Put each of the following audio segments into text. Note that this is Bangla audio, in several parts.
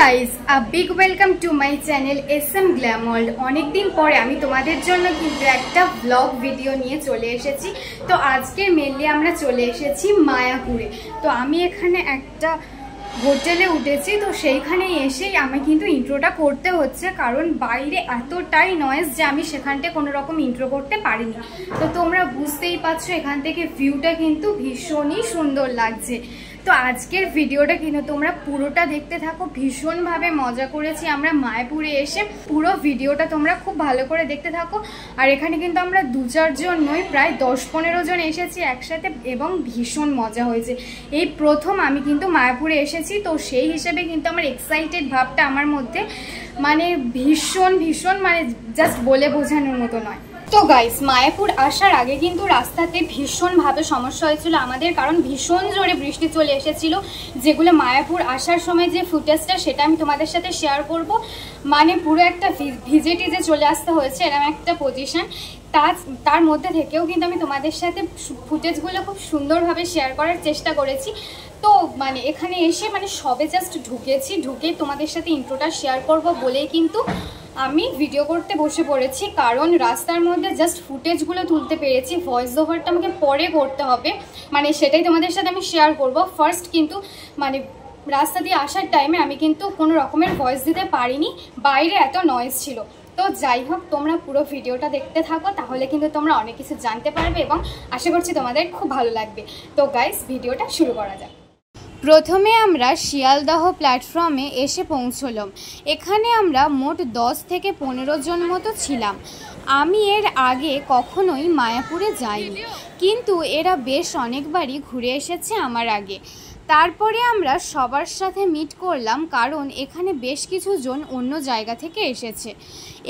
Guys a big welcome to my channel S M গ্ল্যামল্ড অনেকদিন পরে আমি তোমাদের জন্য কিন্তু একটা ব্লগ ভিডিও নিয়ে চলে এসেছি তো আজকে মেনলি আমরা চলে এসেছি মায়াপুরে তো আমি এখানে একটা হোটেলে উঠেছি তো সেইখানে এসেই আমি কিন্তু ইন্ট্রোটা করতে হচ্ছে কারণ বাইরে এতটাই নয়েজ যে আমি সেখানটা কোনো রকম ইন্ট্রো করতে পারিনি তো তোমরা বুঝতেই পারছো এখান থেকে ভিউটা কিন্তু ভীষণই সুন্দর লাগছে তো আজকের ভিডিওটা কিন্তু তোমরা পুরোটা দেখতে থাকো ভীষণভাবে মজা করেছি আমরা মায়াপুরে এসে পুরো ভিডিওটা তোমরা খুব ভালো করে দেখতে থাকো আর এখানে কিন্তু আমরা দু চারজন নই প্রায় দশ পনেরো জন এসেছি একসাথে এবং ভীষণ মজা হয়েছে এই প্রথম আমি কিন্তু মায়াপুরে এসেছি তো সেই হিসেবে কিন্তু আমার এক্সাইটেড ভাবটা আমার মধ্যে মানে ভীষণ ভীষণ মানে জাস্ট বলে বোঝানোর মতো নয় তো গাইস মায়াপুর আসার আগে কিন্তু রাস্তাতে ভীষণভাবে সমস্যা হয়েছিল আমাদের কারণ ভীষণ জোরে বৃষ্টি চলে এসেছিল যেগুলো মায়াপুর আসার সময় যে ফুটেজটা সেটা আমি তোমাদের সাথে শেয়ার করব মানে পুরো একটা ভিজে টিজে চলে আসতে হয়েছে এরকম একটা পজিশান তা তার মধ্যে থেকেও কিন্তু আমি তোমাদের সাথে ফুটেজগুলো খুব সুন্দরভাবে শেয়ার করার চেষ্টা করেছি তো মানে এখানে এসে মানে সবে জাস্ট ঢুকেছি ঢুকে তোমাদের সাথে ইন্ট্রোটা শেয়ার করব বলেই কিন্তু আমি ভিডিও করতে বসে পড়েছি কারণ রাস্তার মধ্যে জাস্ট ফুটেজগুলো তুলতে পেরেছি ভয়েস ওভারটা আমাকে পরে করতে হবে মানে সেটাই তোমাদের সাথে আমি শেয়ার করব ফার্স্ট কিন্তু মানে রাস্তা দিয়ে আসার টাইমে আমি কিন্তু কোনো রকমের ভয়েস দিতে পারিনি বাইরে এত নয়েজ ছিল তো যাই হোক তোমরা পুরো ভিডিওটা দেখতে থাকো তাহলে কিন্তু তোমরা অনেক কিছু জানতে পারবে এবং আশা করছি তোমাদের খুব ভালো লাগবে তো গাইস ভিডিওটা শুরু করা যাক প্রথমে আমরা শিয়ালদহ প্ল্যাটফর্মে এসে পৌঁছলাম এখানে আমরা মোট দশ থেকে পনেরো জন মতো ছিলাম আমি এর আগে কখনোই মায়াপুরে যাইনি কিন্তু এরা বেশ অনেকবারই ঘুরে এসেছে আমার আগে তারপরে আমরা সবার সাথে মিট করলাম কারণ এখানে বেশ কিছুজন অন্য জায়গা থেকে এসেছে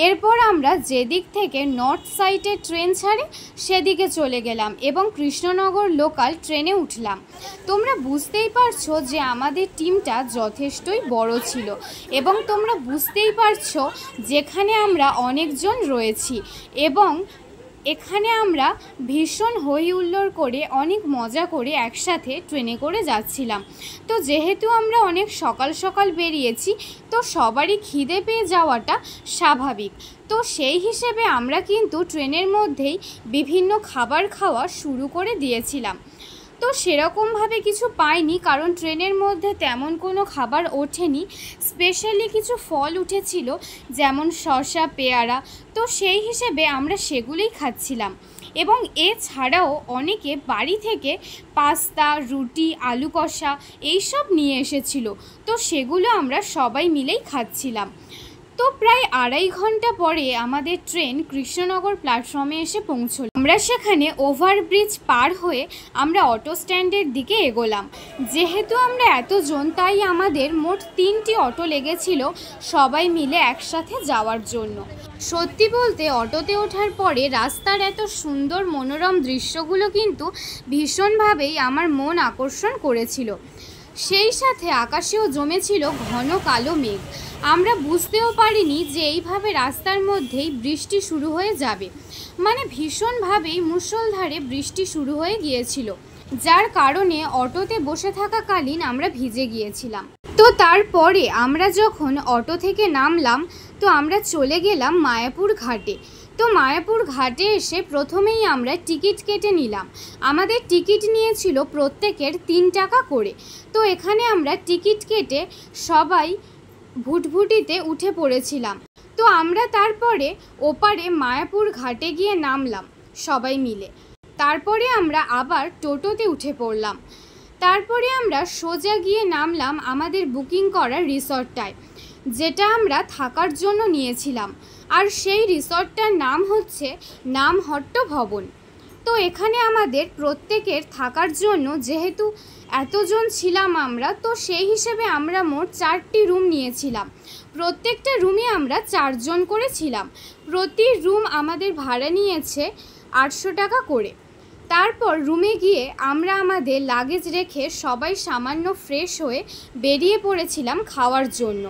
এরপর আমরা যেদিক থেকে নর্থ সাইডে ট্রেন ছাড়ে সেদিকে চলে গেলাম এবং কৃষ্ণনগর লোকাল ট্রেনে উঠলাম তোমরা বুঝতেই পারছো যে আমাদের টিমটা যথেষ্টই বড় ছিল এবং তোমরা বুঝতেই পারছো যেখানে আমরা অনেকজন রয়েছি এবং এখানে আমরা ভীষণ হই হুল্লোড় করে অনেক মজা করে একসাথে ট্রেনে করে যাচ্ছিলাম তো যেহেতু আমরা অনেক সকাল সকাল বেরিয়েছি তো সবারই খিদে পেয়ে যাওয়াটা স্বাভাবিক তো সেই হিসেবে আমরা কিন্তু ট্রেনের মধ্যেই বিভিন্ন খাবার খাওয়া শুরু করে দিয়েছিলাম তো সেরকমভাবে কিছু পাইনি কারণ ট্রেনের মধ্যে তেমন কোনো খাবার ওঠেনি স্পেশালি কিছু ফল উঠেছিল যেমন শসা পেয়ারা তো সেই হিসেবে আমরা সেগুলোই খাচ্ছিলাম এবং এছাড়াও অনেকে বাড়ি থেকে পাস্তা রুটি আলু কষা এইসব নিয়ে এসেছিল তো সেগুলো আমরা সবাই মিলেই খাচ্ছিলাম তো প্রায় আড়াই ঘন্টা পরে আমাদের ট্রেন কৃষ্ণনগর প্ল্যাটফর্মে এসে পৌঁছল আমরা সেখানে ওভারব্রিজ পার হয়ে আমরা অটো স্ট্যান্ডের দিকে এগোলাম যেহেতু আমরা এতজন তাই আমাদের মোট তিনটি অটো লেগেছিল সবাই মিলে একসাথে যাওয়ার জন্য সত্যি বলতে অটোতে ওঠার পরে রাস্তার এত সুন্দর মনোরম দৃশ্যগুলো কিন্তু ভীষণভাবেই আমার মন আকর্ষণ করেছিল সেই সাথে আকাশেও জমেছিল ঘন কালো মেঘ আমরা বুঝতেও পারিনি যে এইভাবে রাস্তার মধ্যেই বৃষ্টি শুরু হয়ে যাবে মানে ভীষণভাবেই মুসলধারে বৃষ্টি শুরু হয়ে গিয়েছিল যার কারণে অটোতে বসে থাকাকালীন আমরা ভিজে গিয়েছিলাম তো তারপরে আমরা যখন অটো থেকে নামলাম তো আমরা চলে গেলাম মায়াপুর ঘাটে তো মায়াপুর ঘাটে এসে প্রথমেই আমরা টিকিট কেটে নিলাম আমাদের টিকিট নিয়েছিল প্রত্যেকের তিন টাকা করে তো এখানে আমরা টিকিট কেটে সবাই ভুটভুটিতে উঠে পড়েছিলাম তো আমরা তারপরে ওপারে মায়াপুর ঘাটে গিয়ে নামলাম সবাই মিলে তারপরে আমরা আবার টোটোতে উঠে পড়লাম তারপরে আমরা সোজা গিয়ে নামলাম আমাদের বুকিং করা রিসর্টটায় যেটা আমরা থাকার জন্য নিয়েছিলাম আর সেই রিসর্টটার নাম হচ্ছে নামহট্ট ভবন তো এখানে আমাদের প্রত্যেকের থাকার জন্য যেহেতু এতজন ছিলাম আমরা তো সেই হিসেবে আমরা মোট চারটি রুম নিয়েছিলাম প্রত্যেকটা রুমে আমরা চারজন করে ছিলাম প্রতি রুম আমাদের ভাড়া নিয়েছে আটশো টাকা করে তারপর রুমে গিয়ে আমরা আমাদের লাগেজ রেখে সবাই সামান্য ফ্রেশ হয়ে বেরিয়ে পড়েছিলাম খাওয়ার জন্য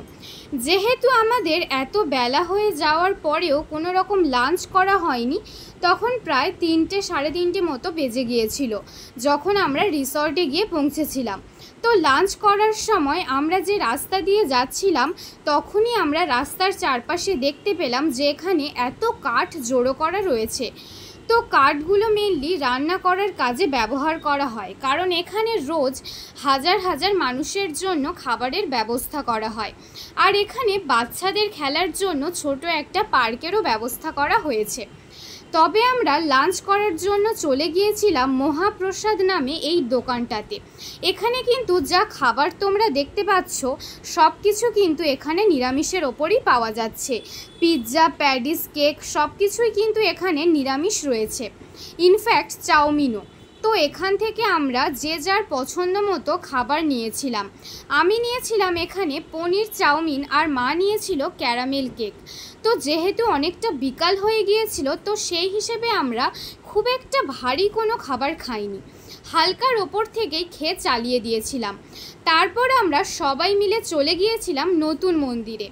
যেহেতু আমাদের এত বেলা হয়ে যাওয়ার পরেও কোনো রকম লাঞ্চ করা হয়নি তখন প্রায় তিনটে সাড়ে তিনটে মতো বেজে গিয়েছিল যখন আমরা রিসর্টে গিয়ে পৌঁছেছিলাম তো লাঞ্চ করার সময় আমরা যে রাস্তা দিয়ে যাচ্ছিলাম তখনই আমরা রাস্তার চারপাশে দেখতে পেলাম যে এখানে এত কাঠ জড়ো করা রয়েছে তো কাঠগুলো মেনলি রান্না করার কাজে ব্যবহার করা হয় কারণ এখানে রোজ হাজার হাজার মানুষের জন্য খাবারের ব্যবস্থা করা হয় আর এখানে বাচ্চাদের খেলার জন্য ছোট একটা পার্কেরও ব্যবস্থা করা হয়েছে তবে আমরা লাঞ্চ করার জন্য চলে গিয়েছিলাম মহাপ্রসাদ নামে এই দোকানটাতে এখানে কিন্তু যা খাবার তোমরা দেখতে পাচ্ছ সব কিছু কিন্তু এখানে নিরামিষের ওপরই পাওয়া যাচ্ছে পিৎজা প্যাডিস কেক সব কিছুই কিন্তু এখানে নিরামিষ রয়েছে ইনফ্যাক্ট চাউমিনও তো এখান থেকে আমরা যে যার পছন্দ মতো খাবার নিয়েছিলাম আমি নিয়েছিলাম এখানে পনির চাউমিন আর মা নিয়েছিল ক্যারামেল কেক তো যেহেতু অনেকটা বিকাল হয়ে গিয়েছিল তো সেই হিসেবে আমরা খুব একটা ভারী কোনো খাবার খাইনি হালকার ওপর থেকেই খেয়ে চালিয়ে দিয়েছিলাম তারপর আমরা সবাই মিলে চলে গিয়েছিলাম নতুন মন্দিরে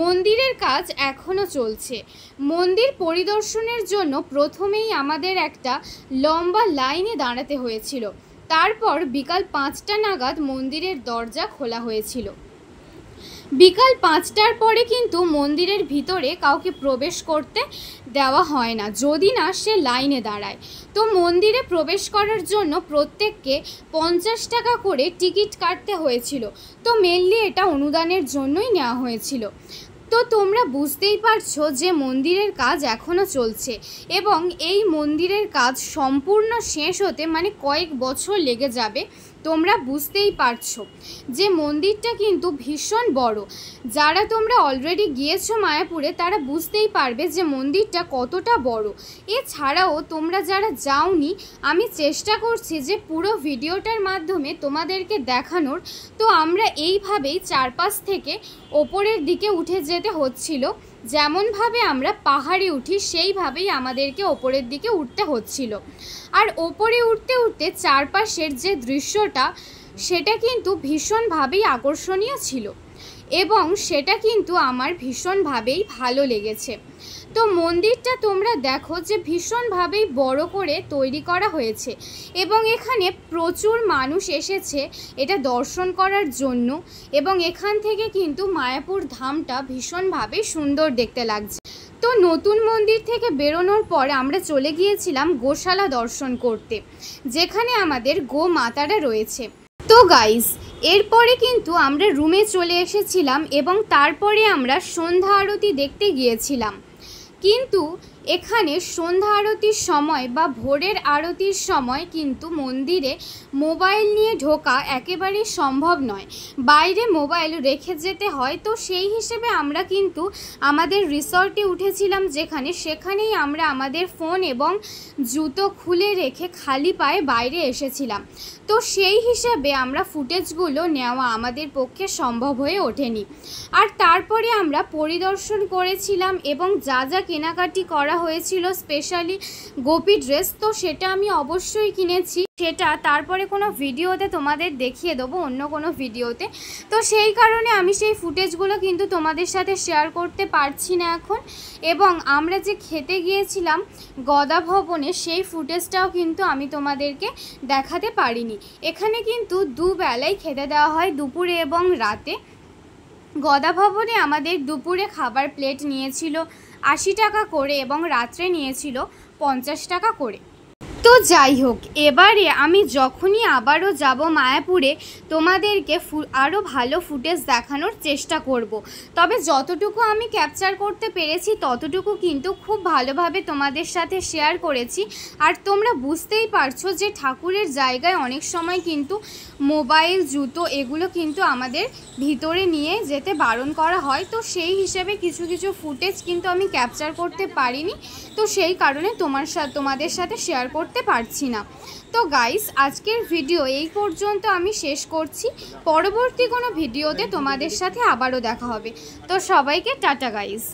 মন্দিরের কাজ এখনও চলছে মন্দির পরিদর্শনের জন্য প্রথমেই আমাদের একটা লম্বা লাইনে দাঁড়াতে হয়েছিল তারপর বিকাল পাঁচটা নাগাদ মন্দিরের দরজা খোলা হয়েছিল বিকাল পাঁচটার পরে কিন্তু মন্দিরের ভিতরে কাউকে প্রবেশ করতে দেওয়া হয় না যদি না সে লাইনে দাঁড়ায় তো মন্দিরে প্রবেশ করার জন্য প্রত্যেককে পঞ্চাশ টাকা করে টিকিট কাটতে হয়েছিল তো মেনলি এটা অনুদানের জন্যই নেওয়া হয়েছিল তো তোমরা বুঝতেই পারছো যে মন্দিরের কাজ এখনও চলছে এবং এই মন্দিরের কাজ সম্পূর্ণ শেষ হতে মানে কয়েক বছর লেগে যাবে তোমরা বুঝতেই পারছো যে মন্দিরটা কিন্তু ভীষণ বড় যারা তোমরা অলরেডি গিয়েছো মায়াপুরে তারা বুঝতেই পারবে যে মন্দিরটা কতটা বড় এছাড়াও তোমরা যারা যাওনি আমি চেষ্টা করছি যে পুরো ভিডিওটার মাধ্যমে তোমাদেরকে দেখানোর তো আমরা এইভাবেই চারপাশ থেকে ওপরের দিকে উঠে যেতে হচ্ছিল যেমনভাবে আমরা পাহাড়ে উঠি সেইভাবেই আমাদেরকে ওপরের দিকে উঠতে হচ্ছিল আর ওপরে উঠতে উঠতে চারপাশের যে দৃশ্যটা সেটা কিন্তু ভীষণভাবেই আকর্ষণীয় ছিল এবং সেটা কিন্তু আমার ভীষণভাবেই ভালো লেগেছে তো মন্দিরটা তোমরা দেখো যে ভীষণভাবেই বড় করে তৈরি করা হয়েছে এবং এখানে প্রচুর মানুষ এসেছে এটা দর্শন করার জন্য এবং এখান থেকে কিন্তু মায়াপুর ধামটা ভীষণভাবে সুন্দর দেখতে লাগছে তো নতুন মন্দির থেকে বেরোনোর পর আমরা চলে গিয়েছিলাম গোশালা দর্শন করতে যেখানে আমাদের গো মাতারা রয়েছে তো গাইস এরপরে কিন্তু আমরা রুমে চলে এসেছিলাম এবং তারপরে আমরা সন্ধ্যা আরতি দেখতে গিয়েছিলাম কিন্তু এখানে সন্ধ্যা আরতির সময় বা ভোরের আরতির সময় কিন্তু মন্দিরে মোবাইল নিয়ে ঢোকা একেবারেই সম্ভব নয় বাইরে মোবাইল রেখে যেতে হয় তো সেই হিসেবে আমরা কিন্তু আমাদের রিসর্টে উঠেছিলাম যেখানে সেখানেই আমরা আমাদের ফোন এবং জুতো খুলে রেখে খালি পায়ে বাইরে এসেছিলাম তো সেই হিসাবে আমরা ফুটেজগুলো নেওয়া আমাদের পক্ষে সম্ভব হয়ে ওঠেনি আর তারপরে আমরা পরিদর্শন করেছিলাম এবং যা যা কেনাকাটি করা হয়েছিল স্পেশালি গোপী ড্রেস তো সেটা আমি অবশ্যই কিনেছি সেটা তারপরে কোনো ভিডিওতে তোমাদের দেখিয়ে দেবো অন্য কোনো ভিডিওতে তো সেই কারণে আমি সেই ফুটেজগুলো কিন্তু তোমাদের সাথে শেয়ার করতে পারছি না এখন এবং আমরা যে খেতে গিয়েছিলাম গদা ভবনে সেই ফুটেজটাও কিন্তু আমি তোমাদেরকে দেখাতে পারিনি এখানে কিন্তু দুবেলাই খেতে দেওয়া হয় দুপুরে এবং রাতে গদা ভবনে আমাদের দুপুরে খাবার প্লেট নিয়েছিল আশি টাকা করে এবং রাত্রে নিয়েছিল পঞ্চাশ টাকা করে তো যাই হোক এবারে আমি যখনই আবারও যাব মায়াপুরে তোমাদেরকে আরও ভালো ফুটেজ দেখানোর চেষ্টা করব। তবে যতটুকু আমি ক্যাপচার করতে পেরেছি ততটুকু কিন্তু খুব ভালোভাবে তোমাদের সাথে শেয়ার করেছি আর তোমরা বুঝতেই পারছো যে ঠাকুরের জায়গায় অনেক সময় কিন্তু মোবাইল জুতো এগুলো কিন্তু আমাদের ভিতরে নিয়ে যেতে বারণ করা হয় তো সেই হিসেবে কিছু কিছু ফুটেজ কিন্তু আমি ক্যাপচার করতে পারিনি তো সেই কারণে তোমার সাথে তোমাদের সাথে শেয়ার করতে করতে পারছি না তো গাইস আজকের ভিডিও এই পর্যন্ত আমি শেষ করছি পরবর্তী কোনো ভিডিওতে তোমাদের সাথে আবারও দেখা হবে তো সবাইকে টাটা গাইস